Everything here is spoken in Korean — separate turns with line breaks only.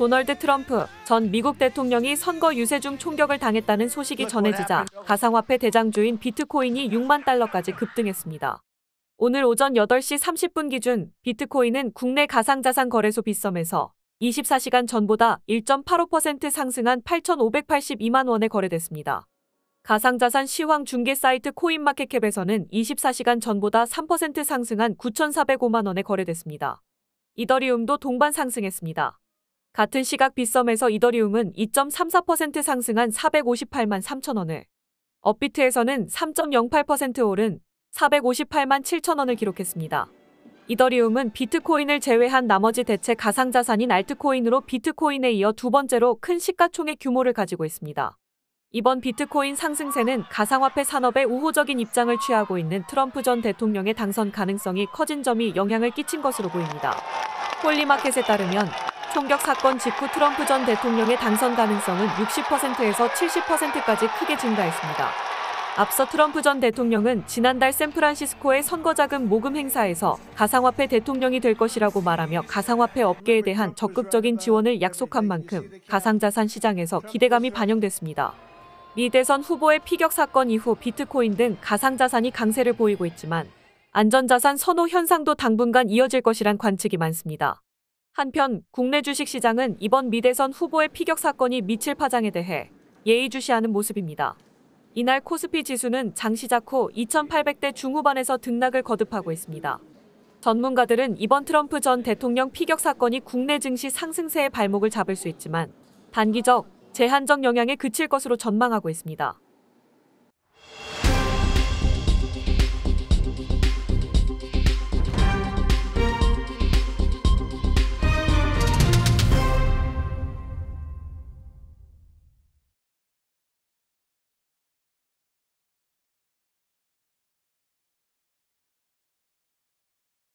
도널드 트럼프 전 미국 대통령이 선거 유세 중 총격을 당했다는 소식이 전해지자 가상화폐 대장주인 비트코인이 6만 달러까지 급등했습니다. 오늘 오전 8시 30분 기준 비트코인은 국내 가상자산 거래소 빗썸에서 24시간 전보다 1.85% 상승한 8,582만 원에 거래됐습니다. 가상자산 시황 중개 사이트 코인마켓캡에서는 24시간 전보다 3% 상승한 9,405만 원에 거래됐습니다. 이더리움도 동반 상승했습니다. 같은 시각 빗썸에서 이더리움은 2.34% 상승한 458만 3천원을, 업비트에서는 3.08% 오른 458만 7천원을 기록했습니다. 이더리움은 비트코인을 제외한 나머지 대체 가상자산인 알트코인으로 비트코인에 이어 두 번째로 큰 시가총액 규모를 가지고 있습니다. 이번 비트코인 상승세는 가상화폐 산업에 우호적인 입장을 취하고 있는 트럼프 전 대통령의 당선 가능성이 커진 점이 영향을 끼친 것으로 보입니다. 폴리마켓에 따르면 총격 사건 직후 트럼프 전 대통령의 당선 가능성은 60%에서 70%까지 크게 증가했습니다. 앞서 트럼프 전 대통령은 지난달 샌프란시스코의 선거자금 모금 행사에서 가상화폐 대통령이 될 것이라고 말하며 가상화폐 업계에 대한 적극적인 지원을 약속한 만큼 가상자산 시장에서 기대감이 반영됐습니다. 미 대선 후보의 피격 사건 이후 비트코인 등 가상자산이 강세를 보이고 있지만 안전자산 선호 현상도 당분간 이어질 것이란 관측이 많습니다. 한편 국내 주식시장은 이번 미대선 후보의 피격 사건이 미칠 파장에 대해 예의주시하는 모습입니다. 이날 코스피 지수는 장 시작 후 2800대 중후반에서 등락을 거듭하고 있습니다. 전문가들은 이번 트럼프 전 대통령 피격 사건이 국내 증시 상승세의 발목을 잡을 수 있지만 단기적, 제한적 영향에 그칠 것으로 전망하고 있습니다.